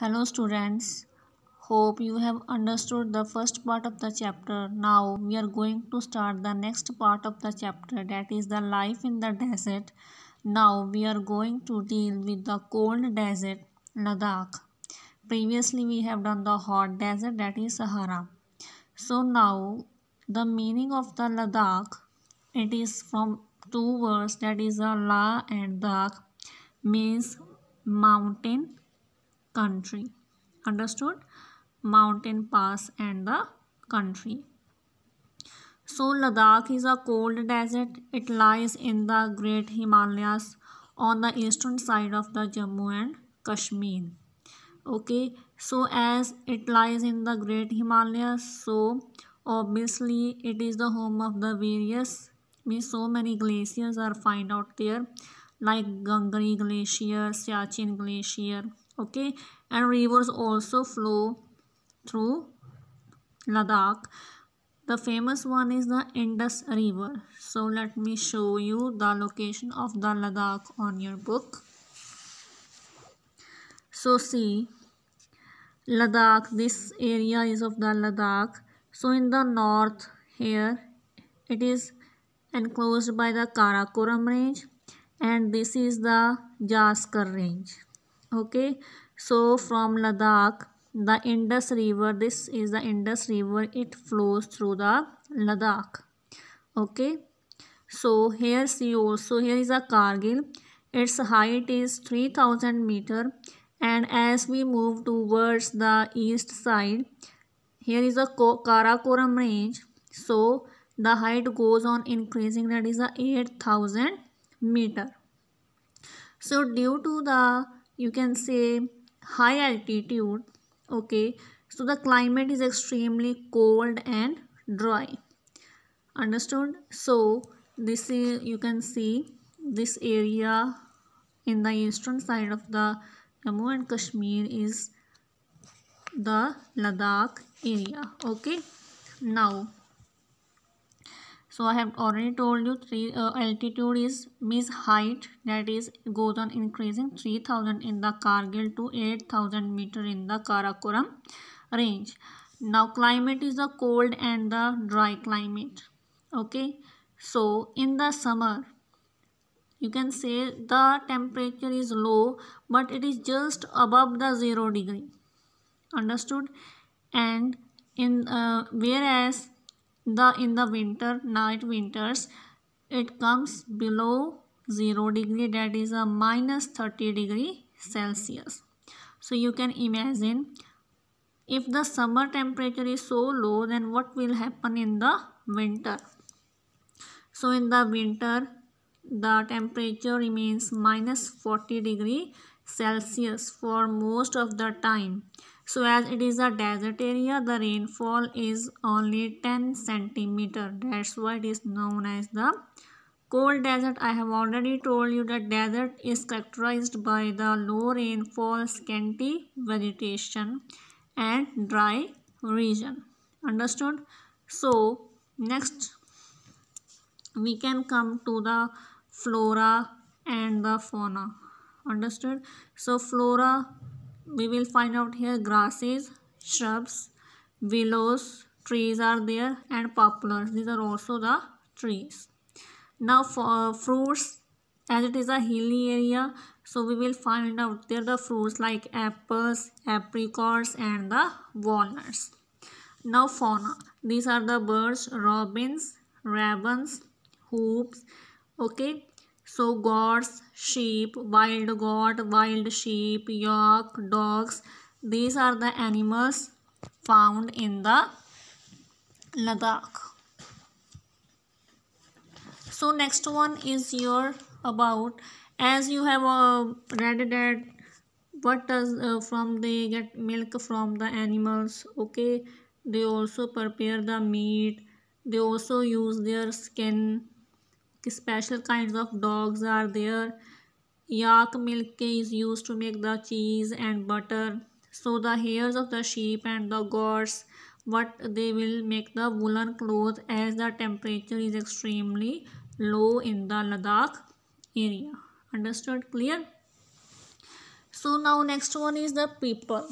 Hello students, hope you have understood the first part of the chapter. Now we are going to start the next part of the chapter that is the life in the desert. Now we are going to deal with the cold desert Ladakh. Previously we have done the hot desert that is Sahara. So now the meaning of the Ladakh it is from two words that is the La and Dak means mountain country understood mountain pass and the country so Ladakh is a cold desert. It lies in the Great Himalayas on the eastern side of the Jammu and Kashmir. Okay, so as it lies in the Great Himalayas, so obviously it is the home of the various means so many glaciers are found out there like Gangri glacier, Siachen glacier, okay and rivers also flow through Ladakh the famous one is the Indus River so let me show you the location of the Ladakh on your book so see Ladakh this area is of the Ladakh so in the north here it is enclosed by the Karakoram range and this is the Jaskar range okay so from ladakh the indus river this is the indus river it flows through the ladakh okay so here see also here is a kargil its height is 3000 meter and as we move towards the east side here is a karakoram range so the height goes on increasing that is a 8000 meter so due to the you can say high altitude okay so the climate is extremely cold and dry understood so this is you can see this area in the eastern side of the Jammu and Kashmir is the Ladakh area okay now so i have already told you three uh, altitude is means height that is goes on increasing 3000 in the kargil to 8000 meter in the karakoram range now climate is the cold and the dry climate okay so in the summer you can say the temperature is low but it is just above the zero degree understood and in uh, whereas the in the winter night winters it comes below 0 degree that is a minus 30 degree celsius so you can imagine if the summer temperature is so low then what will happen in the winter so in the winter the temperature remains minus 40 degree celsius for most of the time so as it is a desert area, the rainfall is only 10 centimeter. That's why it is known as the cold desert. I have already told you that desert is characterized by the low rainfall, scanty vegetation and dry region. Understood? So next we can come to the flora and the fauna understood so flora we will find out here grasses shrubs willows trees are there and poplars these are also the trees now for fruits as it is a hilly area so we will find out there the fruits like apples apricots and the walnuts now fauna these are the birds robins ravens hoops okay so goats, sheep, wild goat, wild sheep, yak, dogs. These are the animals found in the Ladakh. So next one is your about as you have uh, read that what does uh, from they get milk from the animals okay they also prepare the meat they also use their skin special kinds of dogs are there. Yak milk is used to make the cheese and butter. So the hairs of the sheep and the goats, what they will make the woolen cloth as the temperature is extremely low in the Ladakh area. Understood? Clear? So now next one is the people.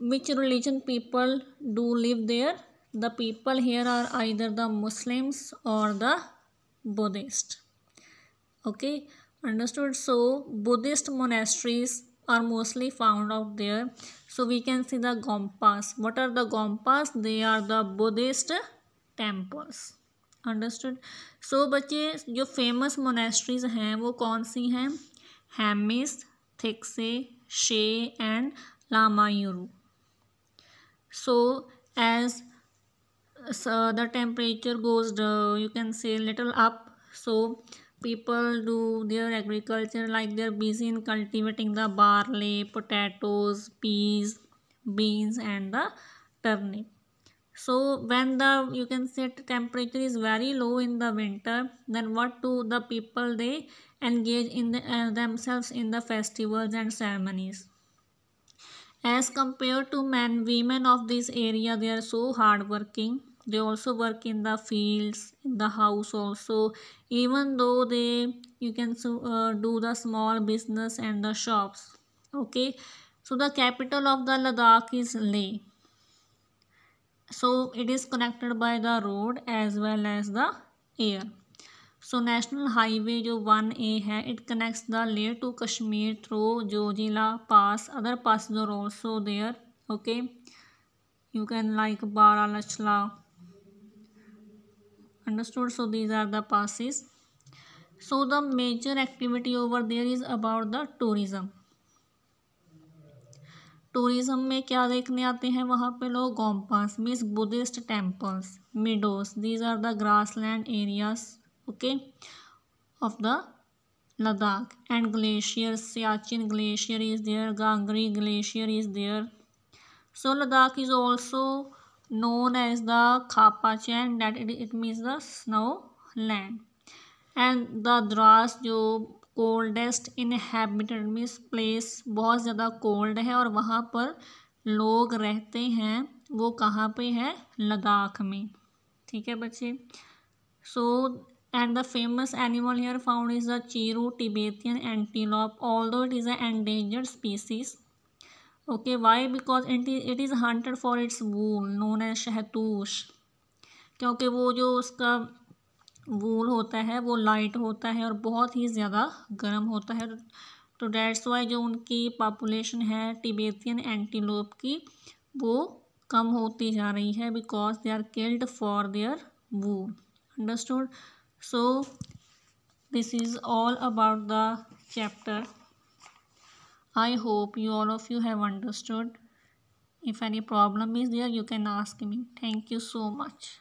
Which religion people do live there? the people here are either the Muslims or the Buddhist. Okay, understood. So Buddhist monasteries are mostly found out there. So we can see the Gompas. What are the Gompas? They are the Buddhist temples. Understood. So, बच्चे जो famous monasteries हैं वो कौन सी हैं Hemis, Thiksey Shey and Lamayuru So as so the temperature goes you can say little up so people do their agriculture like they're busy in cultivating the barley potatoes peas beans and the turnip so when the you can say temperature is very low in the winter then what do the people they engage in the, uh, themselves in the festivals and ceremonies as compared to men women of this area they are so hardworking they also work in the fields in the house also even though they you can so, uh, do the small business and the shops okay so the capital of the ladakh is leh so it is connected by the road as well as the air so national highway जो one A है it connects the Leh to Kashmir through Zojila pass other pass are also there okay you can like Bara Lacha La understood so these are the passes so the major activity over there is about the tourism tourism में क्या देखने आते हैं वहाँ पे लोग gompas means Buddhist temples meadows these are the grass land areas okay of the Ladakh and glacier Siachen glacier is there Gangri glacier is there so Ladakh is also known as the Khapachen that it, it means the snow land and the Dras जो coldest inhabited means place बहुत ज़्यादा cold है और वहाँ पर लोग रहते हैं वो कहाँ पे है लद्दाख में ठीक है बच्चे so and the famous animal here found is the chiru tibetan antelope although it is an endangered species okay why because anti it is is for its wool known as as क्योंकि वो जो उसका वूल होता है वो light होता है और बहुत ही ज़्यादा गर्म होता है तो डेट्स वाई जो उनकी पॉपुलेशन है टिबेटियन एंटीलोप की वो कम होती जा रही है because they are killed for their wool understood so this is all about the chapter I hope you all of you have understood. If any problem is there, you can ask me. Thank you so much.